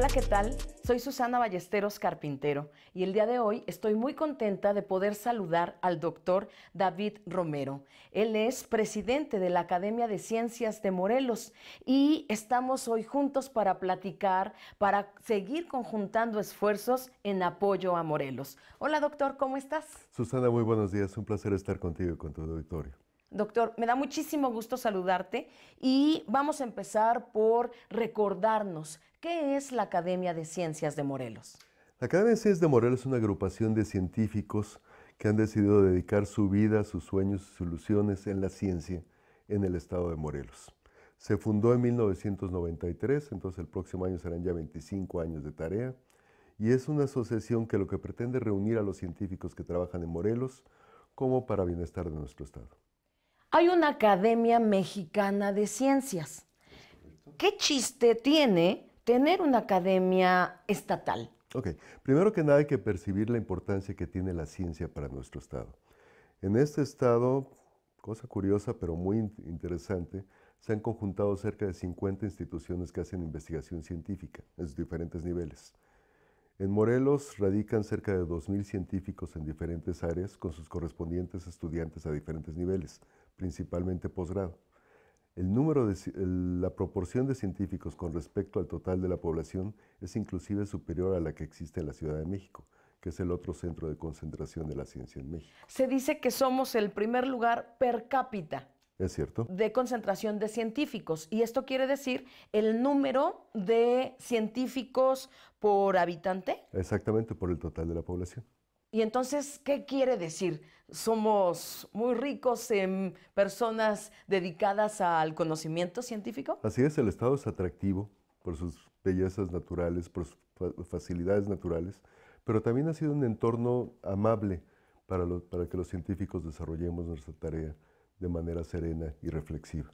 Hola, ¿qué tal? Soy Susana Ballesteros Carpintero y el día de hoy estoy muy contenta de poder saludar al doctor David Romero. Él es presidente de la Academia de Ciencias de Morelos y estamos hoy juntos para platicar, para seguir conjuntando esfuerzos en apoyo a Morelos. Hola, doctor, ¿cómo estás? Susana, muy buenos días. Un placer estar contigo y con tu auditorio. Doctor, me da muchísimo gusto saludarte y vamos a empezar por recordarnos qué es la Academia de Ciencias de Morelos. La Academia de Ciencias de Morelos es una agrupación de científicos que han decidido dedicar su vida, sus sueños, sus ilusiones en la ciencia en el estado de Morelos. Se fundó en 1993, entonces el próximo año serán ya 25 años de tarea, y es una asociación que lo que pretende es reunir a los científicos que trabajan en Morelos como para bienestar de nuestro estado hay una Academia Mexicana de Ciencias. ¿Qué chiste tiene tener una academia estatal? Ok, primero que nada hay que percibir la importancia que tiene la ciencia para nuestro Estado. En este Estado, cosa curiosa pero muy interesante, se han conjuntado cerca de 50 instituciones que hacen investigación científica en sus diferentes niveles. En Morelos radican cerca de 2.000 científicos en diferentes áreas con sus correspondientes estudiantes a diferentes niveles, principalmente posgrado. El número la proporción de científicos con respecto al total de la población es inclusive superior a la que existe en la Ciudad de México, que es el otro centro de concentración de la ciencia en México. Se dice que somos el primer lugar per cápita es cierto. De concentración de científicos. Y esto quiere decir el número de científicos por habitante. Exactamente, por el total de la población. Y entonces, ¿qué quiere decir? ¿Somos muy ricos en personas dedicadas al conocimiento científico? Así es, el Estado es atractivo por sus bellezas naturales, por sus facilidades naturales, pero también ha sido un entorno amable para, para que los científicos desarrollemos nuestra tarea de manera serena y reflexiva.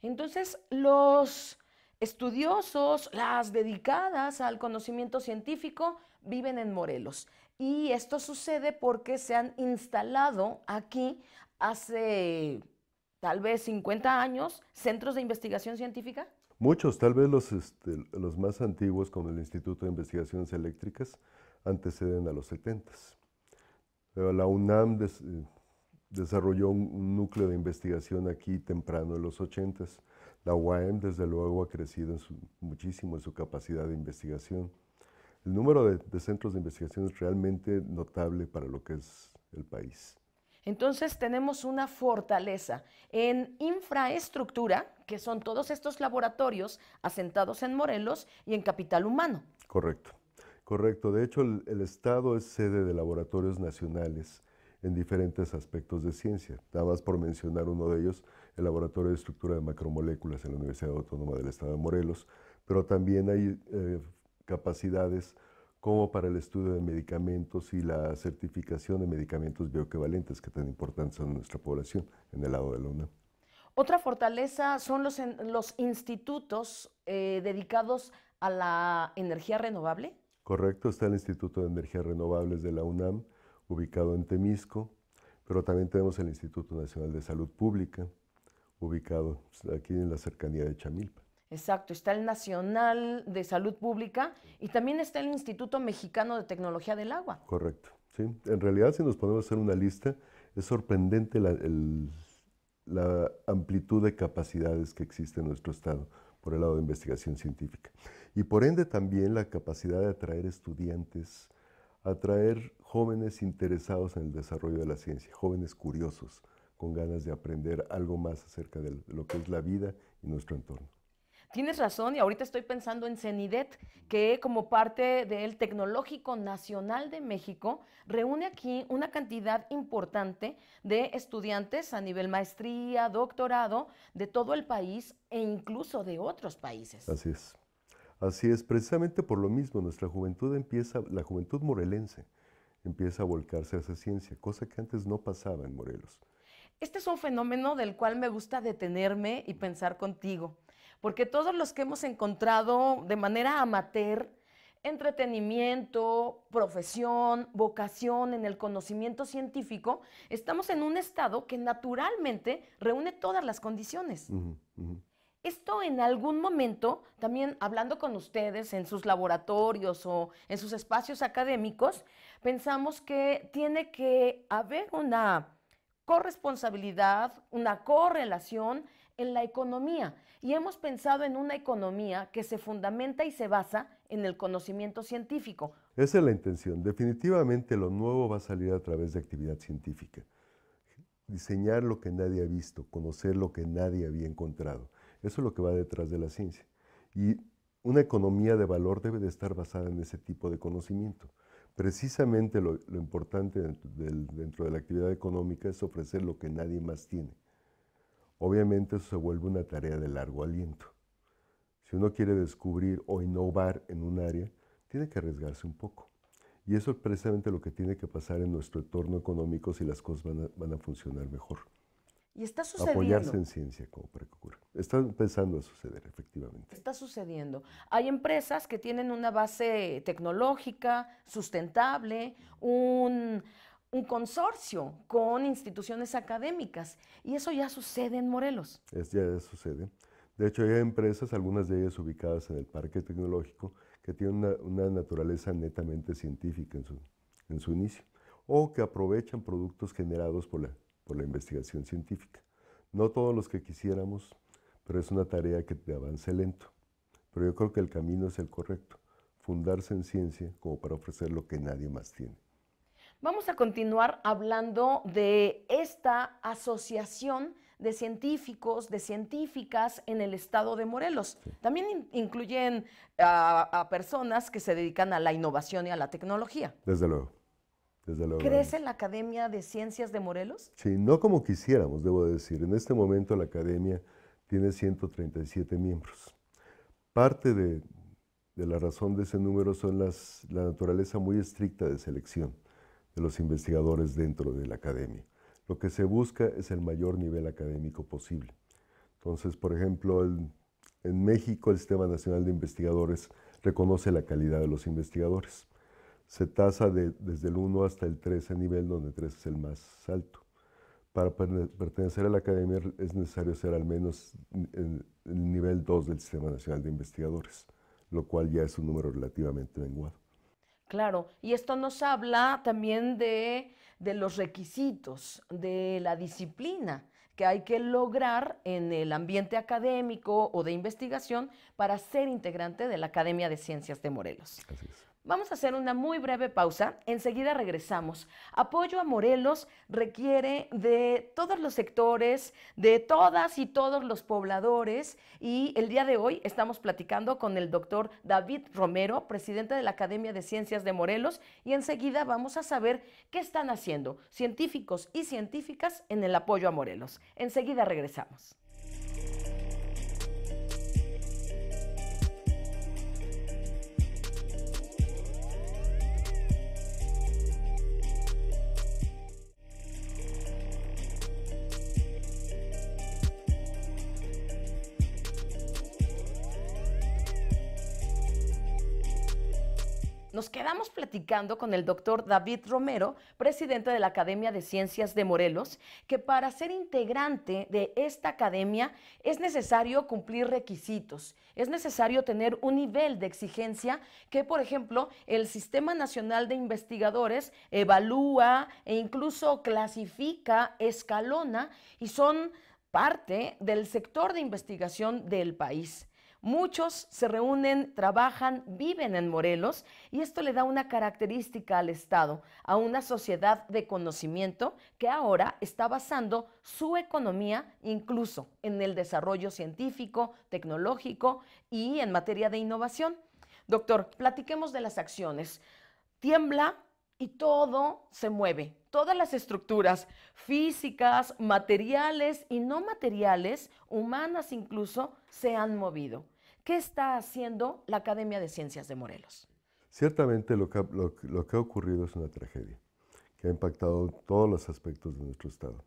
Entonces, los estudiosos, las dedicadas al conocimiento científico, viven en Morelos. Y esto sucede porque se han instalado aquí hace tal vez 50 años centros de investigación científica. Muchos, tal vez los, este, los más antiguos, como el Instituto de Investigaciones Eléctricas, anteceden a los 70. La UNAM eh, desarrolló un, núcleo de investigación aquí temprano en los 80. La UAM, desde luego, ha crecido muchísimo en su capacidad de investigación. El número de, centros de investigación es realmente notable para lo que es el país. Entonces tenemos una fortaleza en infraestructura, que son todos estos laboratorios asentados en Morelos y en capital humano. Correcto, correcto. De hecho, el Estado es sede de laboratorios nacionales en diferentes aspectos de ciencia. Nada más por mencionar uno de ellos, el Laboratorio de Estructura de Macromoléculas en la Universidad Autónoma del Estado de Morelos, pero también hay eh, capacidades como para el estudio de medicamentos y la certificación de medicamentos bioequivalentes que tan importantes son en nuestra población en el lado de la UNAM. Otra fortaleza son los, los institutos eh, dedicados a la energía renovable. Correcto, está el Instituto de Energías Renovables de la UNAM, ubicado en Temisco, pero también tenemos el Instituto Nacional de Salud Pública, ubicado aquí en la cercanía de Chamilpa. Exacto, está el Nacional de Salud Pública y también está el Instituto Mexicano de Tecnología del Agua. Correcto, sí. En realidad, si nos ponemos a hacer una lista, es sorprendente la, la amplitud de capacidades que existe en nuestro Estado por el lado de investigación científica. Y por ende también la capacidad de atraer estudiantes atraer jóvenes interesados en el desarrollo de la ciencia, jóvenes curiosos, con ganas de aprender algo más acerca de lo que es la vida y nuestro entorno. Tienes razón y ahorita estoy pensando en CENIDET, que como parte del Tecnológico Nacional de México reúne aquí una cantidad importante de estudiantes a nivel maestría, doctorado, de todo el país e incluso de otros países. Así es. Así es, precisamente por lo mismo, nuestra juventud empieza, la juventud morelense empieza a volcarse a esa ciencia, cosa que antes no pasaba en Morelos. Este es un fenómeno del cual me gusta detenerme y pensar contigo, porque todos los que hemos encontrado de manera amateur, entretenimiento, profesión, vocación en el conocimiento científico, estamos en un estado que naturalmente reúne todas las condiciones. Esto en algún momento, también hablando con ustedes en sus laboratorios o en sus espacios académicos, pensamos que tiene que haber una corresponsabilidad, una correlación en la economía. Y hemos pensado en una economía que se fundamenta y se basa en el conocimiento científico. Esa es la intención. Definitivamente lo nuevo va a salir a través de actividad científica. Diseñar lo que nadie ha visto, conocer lo que nadie había encontrado. Eso es lo que va detrás de la ciencia. Y una economía de valor debe de estar basada en ese tipo de conocimiento. Precisamente lo, importante dentro, de la actividad económica es ofrecer lo que nadie más tiene. Obviamente eso se vuelve una tarea de largo aliento. Si uno quiere descubrir o innovar en un área, tiene que arriesgarse un poco. Y eso es precisamente lo que tiene que pasar en nuestro entorno económico si las cosas van a funcionar mejor. Y está sucediendo. Apoyarse en ciencia como Precocura. Está empezando a suceder, efectivamente. Está sucediendo. Hay empresas que tienen una base tecnológica, sustentable, un, consorcio con instituciones académicas. Y eso ya sucede en Morelos. Es, ya sucede. De hecho, hay empresas, algunas de ellas ubicadas en el Parque Tecnológico, que tienen una, una naturaleza netamente científica en su, en su inicio, o que aprovechan productos generados por la por la investigación científica. No todos los que quisiéramos, pero es una tarea que te avance lento. Pero yo creo que el camino es el correcto, fundarse en ciencia como para ofrecer lo que nadie más tiene. Vamos a continuar hablando de esta asociación de científicos, de científicas en el estado de Morelos. También incluyen a personas que se dedican a la innovación y a la tecnología. Desde luego. Desde ¿Crece la Academia de Ciencias de Morelos? Sí, no como quisiéramos, debo decir. En este momento la Academia tiene 137 miembros. Parte de, la razón de ese número son la naturaleza muy estricta de selección de los investigadores dentro de la Academia. Lo que se busca es el mayor nivel académico posible. Entonces, por ejemplo, en México el Sistema Nacional de Investigadores reconoce la calidad de los investigadores se tasa desde el 1 hasta el 13 nivel, donde 3 es el más alto. Para pertenecer a la academia es necesario ser al menos el, nivel 2 del Sistema Nacional de Investigadores, lo cual ya es un número relativamente menguado. Claro, y esto nos habla también de, de, los requisitos, de la disciplina que hay que lograr en el ambiente académico o de investigación para ser integrante de la Academia de Ciencias de Morelos. Así es. Vamos a hacer una muy breve pausa, enseguida regresamos. Apoyo a Morelos requiere de todos los sectores, de todas y todos los pobladores y el día de hoy estamos platicando con el doctor David Romero, presidente de la Academia de Ciencias de Morelos y enseguida vamos a saber qué están haciendo científicos y científicas en el apoyo a Morelos. Enseguida regresamos. platicando con el doctor David Romero, presidente de la Academia de Ciencias de Morelos, que para ser integrante de esta academia es necesario cumplir requisitos, es necesario tener un nivel de exigencia que, por ejemplo, el Sistema Nacional de Investigadores evalúa e incluso clasifica, escalona y son parte del sector de investigación del país. Muchos se reúnen, trabajan, viven en Morelos y esto le da una característica al Estado, a una sociedad de conocimiento que ahora está basando su economía incluso en el desarrollo científico, tecnológico y en materia de innovación. Doctor, platiquemos de las acciones. Tiembla y todo se mueve. Todas las estructuras físicas, materiales y no materiales, humanas incluso, se han movido. ¿Qué está haciendo la Academia de Ciencias de Morelos? Ciertamente lo que, ha, lo, que ha ocurrido es una tragedia que ha impactado todos los aspectos de nuestro Estado.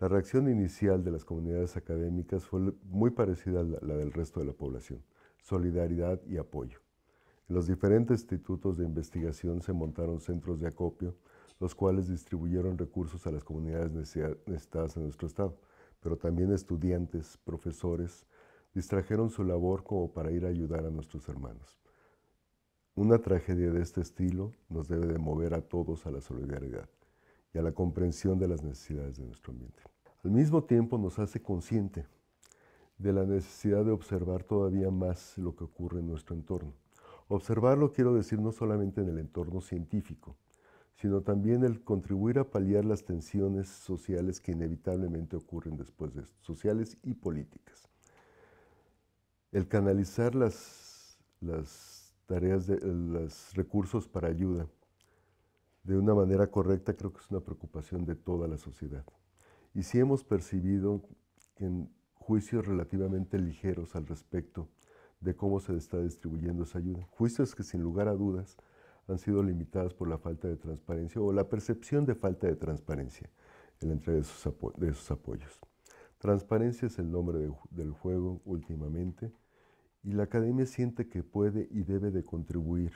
La reacción inicial de las comunidades académicas fue muy parecida a la, la del resto de la población, solidaridad y apoyo. En los diferentes institutos de investigación se montaron centros de acopio, los cuales distribuyeron recursos a las comunidades necesitadas en nuestro estado, pero también estudiantes, profesores, distrajeron su labor como para ir a ayudar a nuestros hermanos. Una tragedia de este estilo nos debe de mover a todos a la solidaridad y a la comprensión de las necesidades de nuestro ambiente. Al mismo tiempo nos hace consciente de la necesidad de observar todavía más lo que ocurre en nuestro entorno. Observarlo quiero decir no solamente en el entorno científico, sino también el contribuir a paliar las tensiones sociales que inevitablemente ocurren después de esto, sociales y políticas el canalizar las, tareas, eh, los recursos para ayuda de una manera correcta creo que es una preocupación de toda la sociedad. Y sí hemos percibido en juicios relativamente ligeros al respecto de cómo se está distribuyendo esa ayuda, juicios que sin lugar a dudas han sido limitados por la falta de transparencia o la percepción de falta de transparencia en la entrega de esos apoyos. Transparencia es el nombre del juego últimamente y la academia siente que puede y debe de contribuir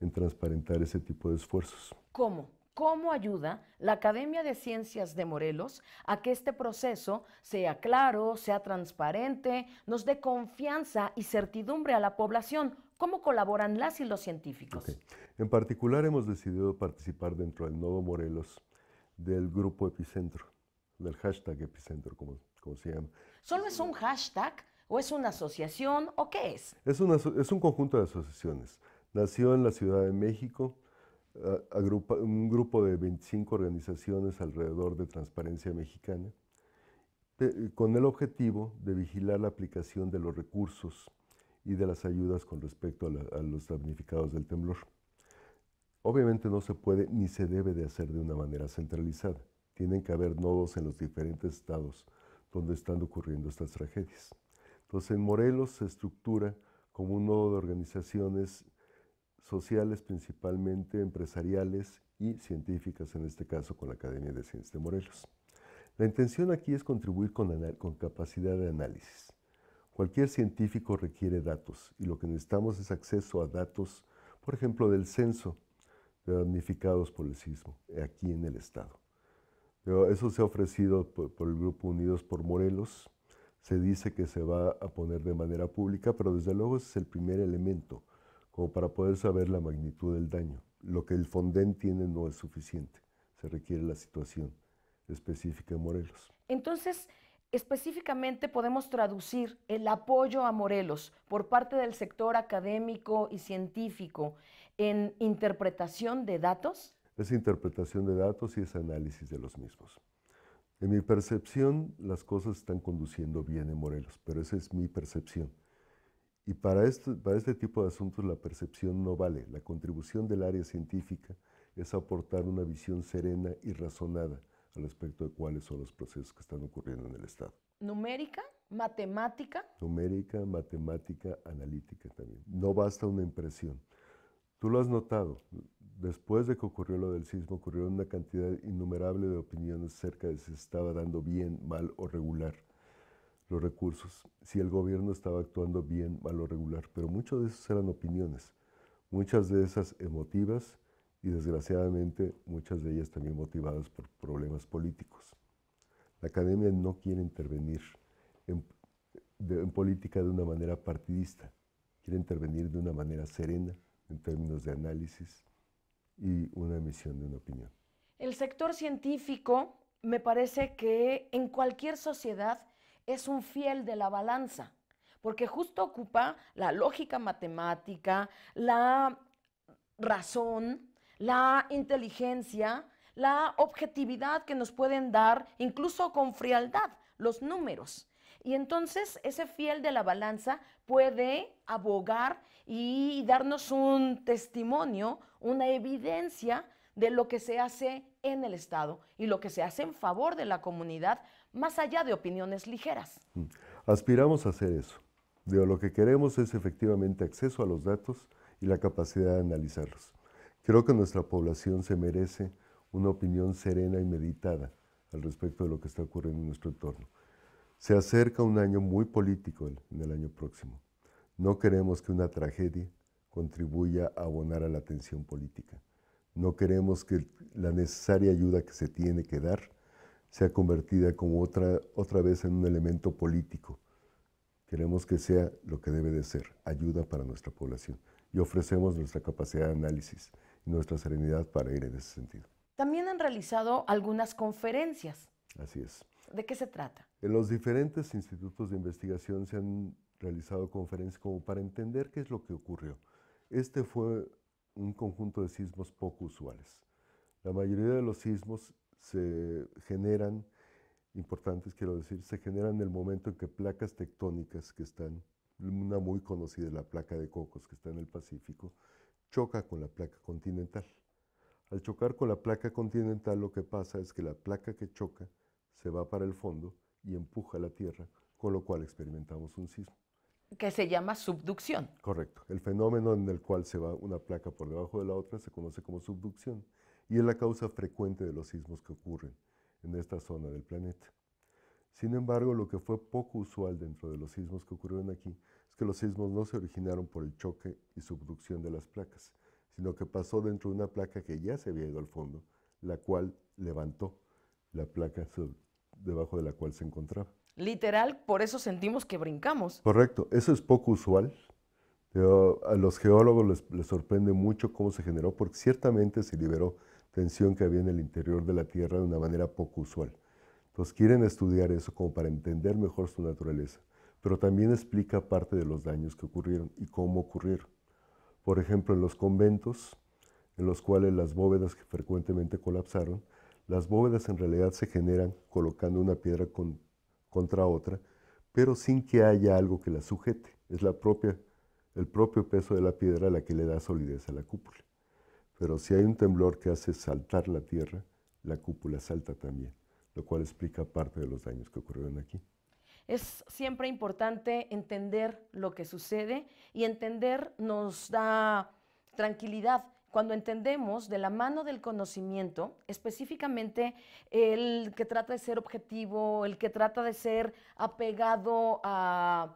en transparentar ese tipo de esfuerzos. ¿Cómo? ¿Cómo ayuda la Academia de Ciencias de Morelos a que este proceso sea claro, sea transparente, nos dé confianza y certidumbre a la población? ¿Cómo colaboran las y los científicos? En particular hemos decidido participar dentro del Nodo Morelos del Grupo Epicentro del hashtag epicentro, como, se llama. ¿Solo es un hashtag o es una asociación o qué es? Es, es un conjunto de asociaciones. Nació en la Ciudad de México, agrupa, un grupo de 25 organizaciones alrededor de Transparencia Mexicana, con el objetivo de vigilar la aplicación de los recursos y de las ayudas con respecto a, a los damnificados del temblor. Obviamente no se puede ni se debe de hacer de una manera centralizada tienen que haber nodos en los diferentes estados donde están ocurriendo estas tragedias. Entonces, en Morelos se estructura como un nodo de organizaciones sociales, principalmente empresariales y científicas, en este caso con la Academia de Ciencias de Morelos. La intención aquí es contribuir con, con capacidad de análisis. Cualquier científico requiere datos y lo que necesitamos es acceso a datos, por ejemplo, del censo, de damnificados por el sismo, aquí en el Estado. Eso se ha ofrecido por, el Grupo Unidos por Morelos. Se dice que se va a poner de manera pública, pero desde luego ese es el primer elemento, como para poder saber la magnitud del daño. Lo que el Fonden tiene no es suficiente. Se requiere la situación específica de Morelos. Entonces, específicamente podemos traducir el apoyo a Morelos por parte del sector académico y científico en interpretación de datos? Es interpretación de datos y es análisis de los mismos. En mi percepción, las cosas están conduciendo bien en Morelos, pero esa es mi percepción. Y para para este tipo de asuntos la percepción no vale. La contribución del área científica es aportar una visión serena y razonada al respecto de cuáles son los procesos que están ocurriendo en el Estado. ¿Numérica? ¿Matemática? Numérica, matemática, analítica también. No basta una impresión. Tú lo has notado. Después de que ocurrió lo del sismo, ocurrieron una cantidad innumerable de opiniones acerca de si se estaba dando bien, mal o regular los recursos, si el gobierno estaba actuando bien, mal o regular. Pero muchas de esas eran opiniones, muchas de esas emotivas y desgraciadamente muchas de ellas también motivadas por problemas políticos. La academia no quiere intervenir en política de una manera partidista, quiere intervenir de una manera serena en términos de análisis y una emisión de una opinión. El sector científico me parece que en cualquier sociedad es un fiel de la balanza, porque justo ocupa la lógica matemática, la razón, la inteligencia, la objetividad que nos pueden dar, incluso con frialdad, los números. Y entonces ese fiel de la balanza puede abogar y darnos un testimonio, una evidencia de lo que se hace en el Estado y lo que se hace en favor de la comunidad, más allá de opiniones ligeras. Mm. Aspiramos a hacer eso. lo que queremos es efectivamente acceso a los datos y la capacidad de analizarlos. Creo que nuestra población se merece una opinión serena y meditada al respecto de lo que está ocurriendo en nuestro entorno. Se acerca un año muy político en el año próximo. No queremos que una tragedia contribuya a abonar a la tensión política. No queremos que la necesaria ayuda que se tiene que dar sea convertida como otra, otra vez en un elemento político. Queremos que sea lo que debe de ser, ayuda para nuestra población. Y ofrecemos nuestra capacidad de análisis y nuestra serenidad para ir en ese sentido. También han realizado algunas conferencias. Así es. ¿De qué se trata? En los diferentes institutos de investigación se han realizado conferencias como para entender qué es lo que ocurrió. Este fue un conjunto de sismos poco usuales. La mayoría de los sismos se generan, importantes quiero decir, se generan en el momento en que placas tectónicas que están, una muy conocida, la placa de Cocos que está en el Pacífico, choca con la placa continental. Al chocar con la placa continental lo que pasa es que la placa que choca se va para el fondo y empuja la Tierra, con lo cual experimentamos un sismo. Que se llama subducción. Correcto. El fenómeno en el cual se va una placa por debajo de la otra se conoce como subducción y es la causa frecuente de los sismos que ocurren en esta zona del planeta. Sin embargo, lo que fue poco usual dentro de los sismos que ocurrieron aquí es que los sismos no se originaron por el choque y subducción de las placas, sino que pasó dentro de una placa que ya se había ido al fondo, la cual levantó la placa debajo de la cual se encontraba. Literal, por eso sentimos que brincamos. Correcto, eso es poco usual. a los geólogos les, les, sorprende mucho cómo se generó, porque ciertamente se liberó tensión que había en el interior de la Tierra de una manera poco usual. Entonces quieren estudiar eso como para entender mejor su naturaleza, pero también explica parte de los daños que ocurrieron y cómo ocurrieron. Por ejemplo, en los conventos, en los cuales las bóvedas que frecuentemente colapsaron, las bóvedas en realidad se generan colocando una piedra contra otra, pero sin que haya algo que la sujete. Es la propia, el propio peso de la piedra la que le da solidez a la cúpula. Pero si hay un temblor que hace saltar la tierra, la cúpula salta también, lo cual explica parte de los daños que ocurrieron aquí. Es siempre importante entender lo que sucede y entender nos da tranquilidad cuando entendemos de la mano del conocimiento, específicamente el que trata de ser objetivo, el que trata de ser apegado al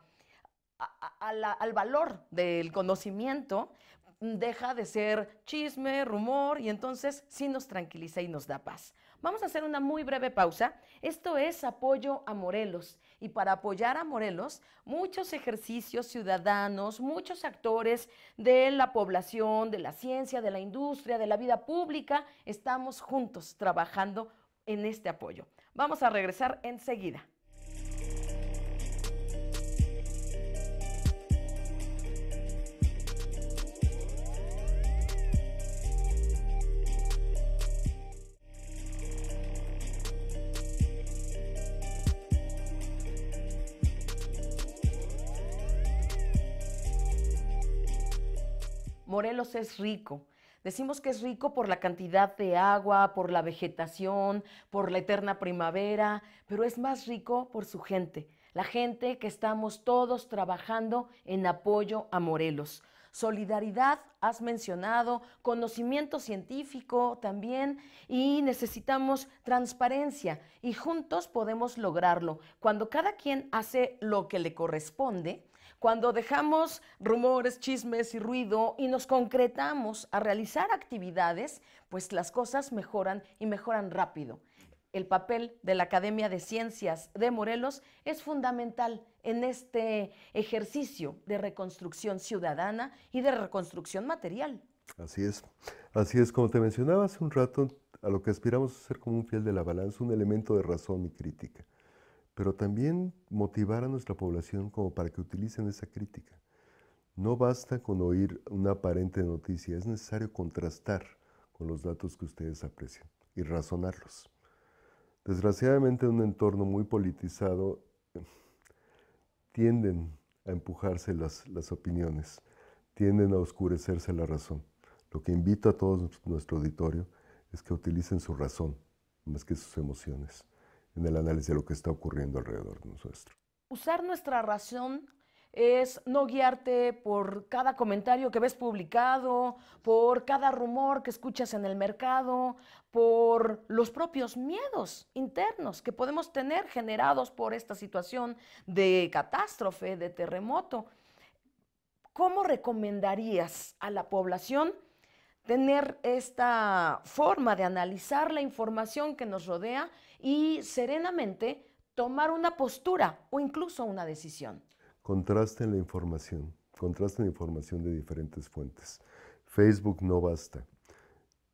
valor del conocimiento, mm, deja de ser chisme, rumor y entonces sí nos tranquiliza y nos da paz. Vamos a hacer una muy breve pausa. Esto es apoyo a Morelos y para apoyar a Morelos muchos ejercicios ciudadanos, muchos actores de la población, de la ciencia, de la industria, de la vida pública, estamos juntos trabajando en este apoyo. Vamos a regresar enseguida. Morelos es rico. Decimos que es rico por la cantidad de agua, por la vegetación, por la eterna primavera, pero es más rico por su gente, la gente que estamos todos trabajando en apoyo a Morelos. Solidaridad, has mencionado, conocimiento científico también, y necesitamos transparencia. Y juntos podemos lograrlo. Cuando cada quien hace lo que le corresponde, cuando dejamos rumores, chismes y ruido y nos concretamos a realizar actividades, pues las cosas mejoran y mejoran rápido el papel de la Academia de Ciencias de Morelos es fundamental en este ejercicio de reconstrucción ciudadana y de reconstrucción material. Así es, así es, como te mencionaba hace un rato, a lo que aspiramos es ser como un fiel de la balanza, un elemento de razón y crítica, pero también motivar a nuestra población como para que utilicen esa crítica. No basta con oír una aparente noticia, es necesario contrastar con los datos que ustedes aprecian y razonarlos. Desgraciadamente en un entorno muy politizado eh, tienden a empujarse las, las opiniones, tienden a oscurecerse la razón. Lo que invito a todo nuestro auditorio es que utilicen su razón más que sus emociones en el análisis de lo que está ocurriendo alrededor de nuestro. Usar nuestra razón es no guiarte por cada comentario que ves publicado, por cada rumor que escuchas en el mercado, por los propios miedos internos que podemos tener generados por esta situación de catástrofe, de terremoto. ¿Cómo recomendarías a la población tener esta forma de analizar la información que nos rodea y serenamente tomar una postura o incluso una decisión? Contrasten la información, contrasten la información de diferentes fuentes. Facebook no basta.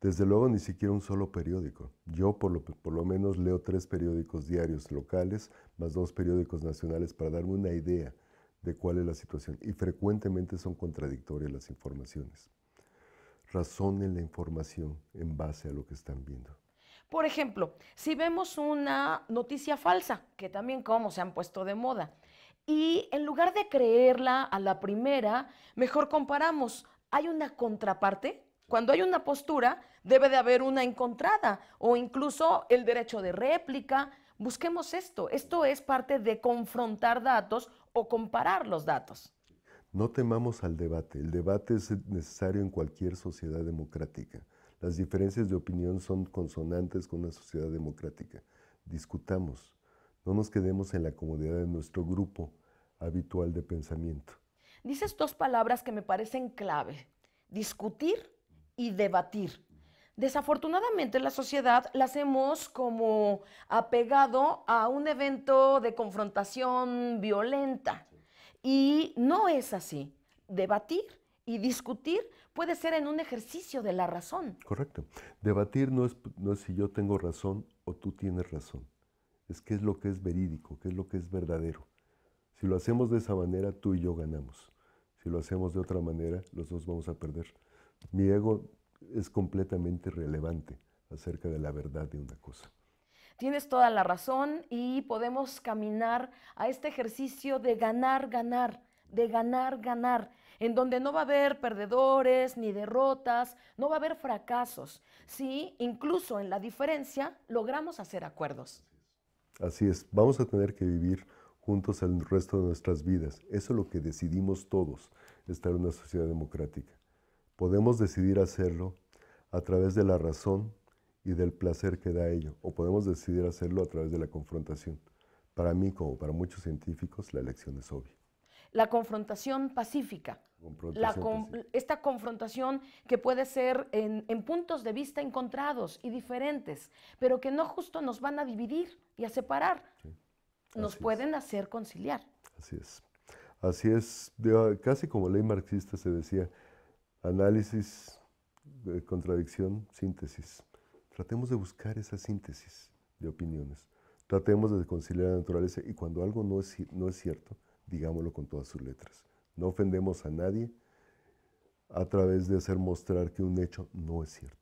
Desde luego ni siquiera un solo periódico. Yo por lo, por lo, menos leo tres periódicos diarios locales más dos periódicos nacionales para darme una idea de cuál es la situación. Y frecuentemente son contradictorias las informaciones. Razonen la información en base a lo que están viendo. Por ejemplo, si vemos una noticia falsa, que también como se han puesto de moda, y en lugar de creerla a la primera, mejor comparamos. Hay una contraparte. Cuando hay una postura, debe de haber una encontrada o incluso el derecho de réplica. Busquemos esto. Esto es parte de confrontar datos o comparar los datos. No temamos al debate. El debate es necesario en cualquier sociedad democrática. Las diferencias de opinión son consonantes con una sociedad democrática. Discutamos. No nos quedemos en la comodidad de nuestro grupo habitual de pensamiento. Dices dos palabras que me parecen clave, discutir y debatir. Desafortunadamente la sociedad las hemos como apegado a un evento de confrontación violenta y no es así. Debatir y discutir puede ser en un ejercicio de la razón. Correcto. Debatir no es, no es si yo tengo razón o tú tienes razón. Es qué es lo que es verídico, qué es lo que es verdadero. Si lo hacemos de esa manera, tú y yo ganamos. Si lo hacemos de otra manera, los dos vamos a perder. Mi ego es completamente relevante acerca de la verdad de una cosa. Tienes toda la razón y podemos caminar a este ejercicio de ganar, ganar, de ganar, ganar, en donde no va a haber perdedores ni derrotas, no va a haber fracasos. Si incluso en la diferencia logramos hacer acuerdos. Así es, vamos a tener que vivir juntos el resto de nuestras vidas. Eso es lo que decidimos todos, estar en una sociedad democrática. Podemos decidir hacerlo a través de la razón y del placer que da ello, o podemos decidir hacerlo a través de la confrontación. Para mí, como para muchos científicos, la elección es obvia. La confrontación pacífica. esta confrontación que puede ser en, en, puntos de vista encontrados y diferentes, pero que no justo nos van a dividir y a separar. Sí nos pueden hacer conciliar. Así es. Así es, ah, casi como ley marxista se decía, análisis, eh, contradicción, síntesis. Tratemos de buscar esa síntesis de opiniones. Tratemos de conciliar la naturaleza y cuando algo no es, no es cierto, digámoslo con todas sus letras. No ofendemos a nadie a través de hacer mostrar que un hecho no es cierto.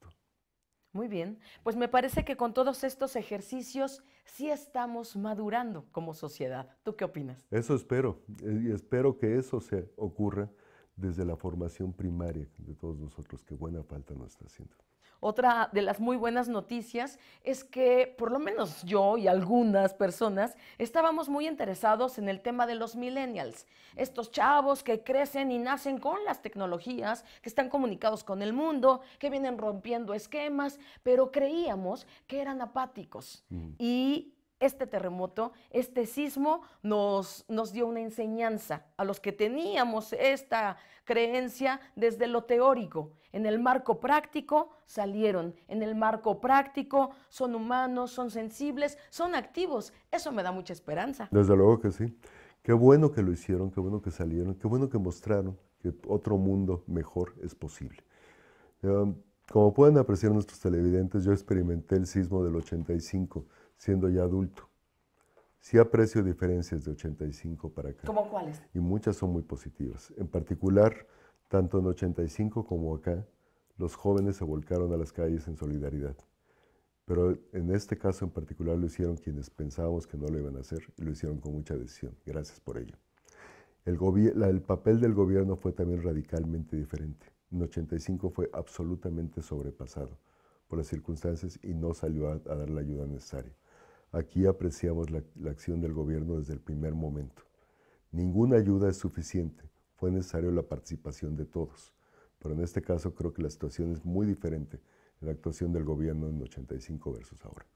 Muy bien, pues me parece que con todos estos ejercicios sí estamos madurando como sociedad. ¿Tú qué opinas? Eso espero, eh, y espero que eso se ocurra desde la formación primaria de todos nosotros, que buena falta nos está haciendo. Otra de las muy buenas noticias es que por lo menos yo y algunas personas estábamos muy interesados en el tema de los millennials, estos chavos que crecen y nacen con las tecnologías, que están comunicados con el mundo, que vienen rompiendo esquemas, pero creíamos que eran apáticos mm. y este terremoto, este sismo nos, nos dio una enseñanza a los que teníamos esta creencia desde lo teórico. En el marco práctico salieron, en el marco práctico son humanos, son sensibles, son activos. Eso me da mucha esperanza. Desde luego que sí. Qué bueno que lo hicieron, qué bueno que salieron, qué bueno que mostraron que otro mundo mejor es posible. Em, como pueden apreciar nuestros televidentes, yo experimenté el sismo del 85 siendo ya adulto. Sí aprecio diferencias de 85 para acá. ¿Cómo cuáles? Y muchas son muy positivas. En particular, tanto en 85 como acá, los jóvenes se volcaron a las calles en solidaridad. Pero en este caso en particular lo hicieron quienes pensábamos que no lo iban a hacer y lo hicieron con mucha decisión. Gracias por ello. El, papel del gobierno fue también radicalmente diferente. En 85 fue absolutamente sobrepasado por las circunstancias y no salió a dar la ayuda necesaria. Aquí apreciamos la, acción del gobierno desde el primer momento. Ninguna ayuda es suficiente, fue necesaria la participación de todos. Pero en este caso creo que la situación es muy diferente en la actuación del gobierno en 85 versus ahora.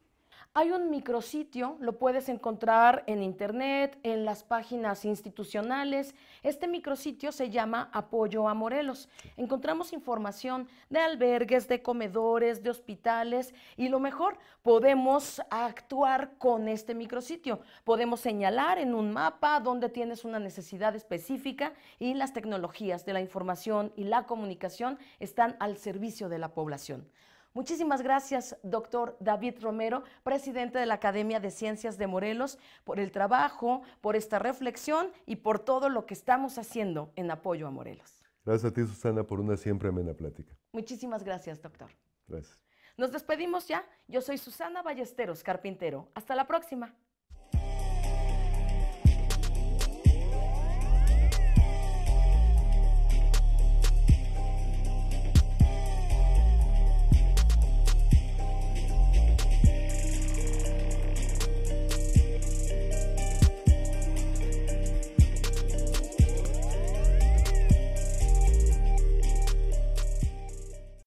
Hay un micrositio, lo puedes encontrar en internet, en las páginas institucionales. Este micrositio se llama Apoyo a Morelos. Encontramos información de albergues, de comedores, de hospitales y lo mejor, podemos actuar con este micrositio. Podemos señalar en un mapa dónde tienes una necesidad específica y las tecnologías de la información y la comunicación están al servicio de la población. Muchísimas gracias, doctor David Romero, presidente de la Academia de Ciencias de Morelos, por el trabajo, por esta reflexión y por todo lo que estamos haciendo en apoyo a Morelos. Gracias a ti, Susana, por una siempre amena plática. Muchísimas gracias, doctor. Gracias. Nos despedimos ya. Yo soy Susana Ballesteros, carpintero. Hasta la próxima.